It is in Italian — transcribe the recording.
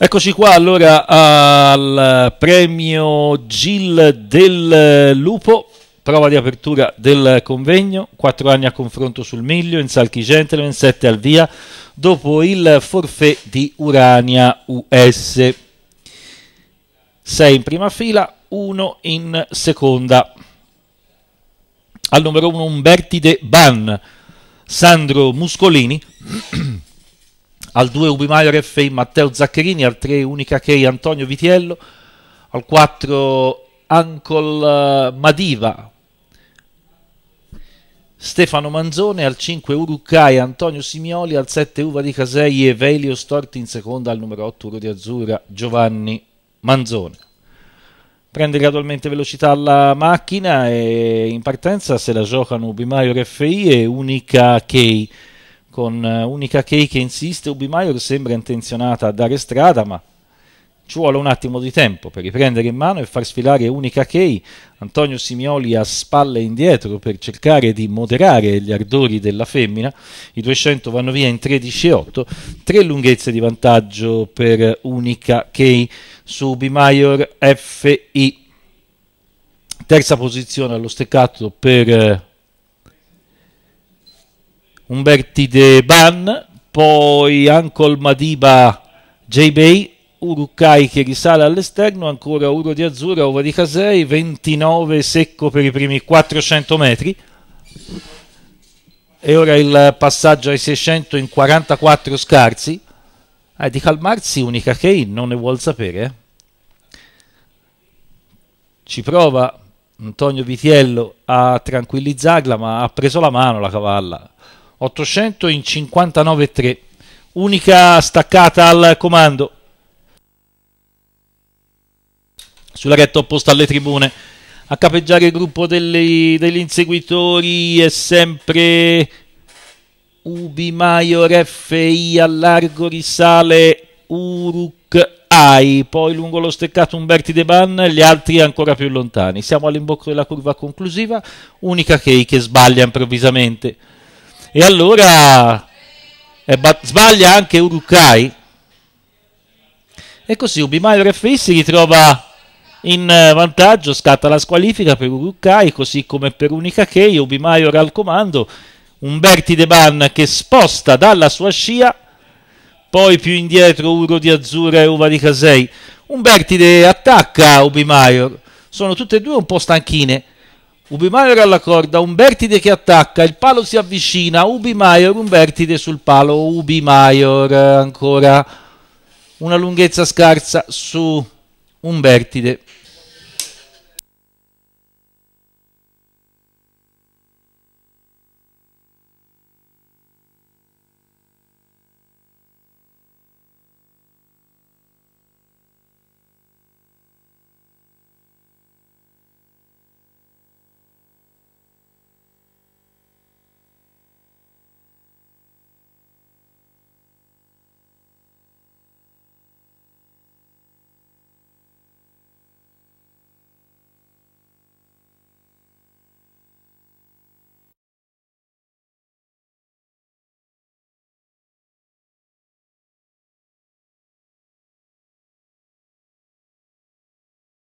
Eccoci qua allora al premio Gil del Lupo, prova di apertura del convegno, 4 anni a confronto sul miglio, in Salchi Gentleman, 7 al via, dopo il forfè di Urania US. 6 in prima fila, 1 in seconda. Al numero 1 Umberti De Ban, Sandro Muscolini. al 2 Ubi Maior Matteo Zaccherini, al 3 Unica K Antonio Vitiello, al 4 Ancol eh, Madiva, Stefano Manzone, al 5 Urucai Antonio Simioli, al 7 Uva di Casei e Velio Storti in seconda, al numero 8 Uro di Azzurra Giovanni Manzone. Prende gradualmente velocità la macchina e in partenza se la giocano Ubimaio RFI e Unica Key con eh, Unica Key che insiste, Ubi Maior sembra intenzionata a dare strada, ma ci vuole un attimo di tempo per riprendere in mano e far sfilare Unica Key, Antonio Simioli a spalle indietro per cercare di moderare gli ardori della femmina, i 200 vanno via in 13,8, tre lunghezze di vantaggio per Unica Key su Bimaior FI, terza posizione allo steccato per eh, Umberti De Ban, poi Ancol Madiba J-Bay, Urukai che risale all'esterno, ancora Uro di Azzurra, Ova di Casei, 29 secco per i primi 400 metri. E ora il passaggio ai 600 in 44 scarsi. è eh, di calmarsi unica che non ne vuol sapere. Eh. Ci prova Antonio Vitiello a tranquillizzarla, ma ha preso la mano la cavalla. 800 in 59,3 unica staccata al comando sulla retta opposta alle tribune a capeggiare il gruppo degli, degli inseguitori è sempre Ubi Maior FI al largo risale Uruk Ai poi lungo lo steccato Umberti De Ban gli altri ancora più lontani siamo all'imbocco della curva conclusiva unica Kei che sbaglia improvvisamente e allora sbaglia anche Urukai. E così Ubimayo RFI si ritrova in eh, vantaggio, scatta la squalifica per Urukai, così come per Unica Kei, Ubimayo era al comando, Umberti De Ban che sposta dalla sua scia, poi più indietro Uro di Azzurra e Uva di Casei. Umbertide attacca Ubimayor, sono tutte e due un po' stanchine, Ubi Maior alla corda, Umbertide che attacca, il palo si avvicina, Ubi Maior, Umbertide sul palo, Ubi Maior ancora una lunghezza scarsa su Umbertide.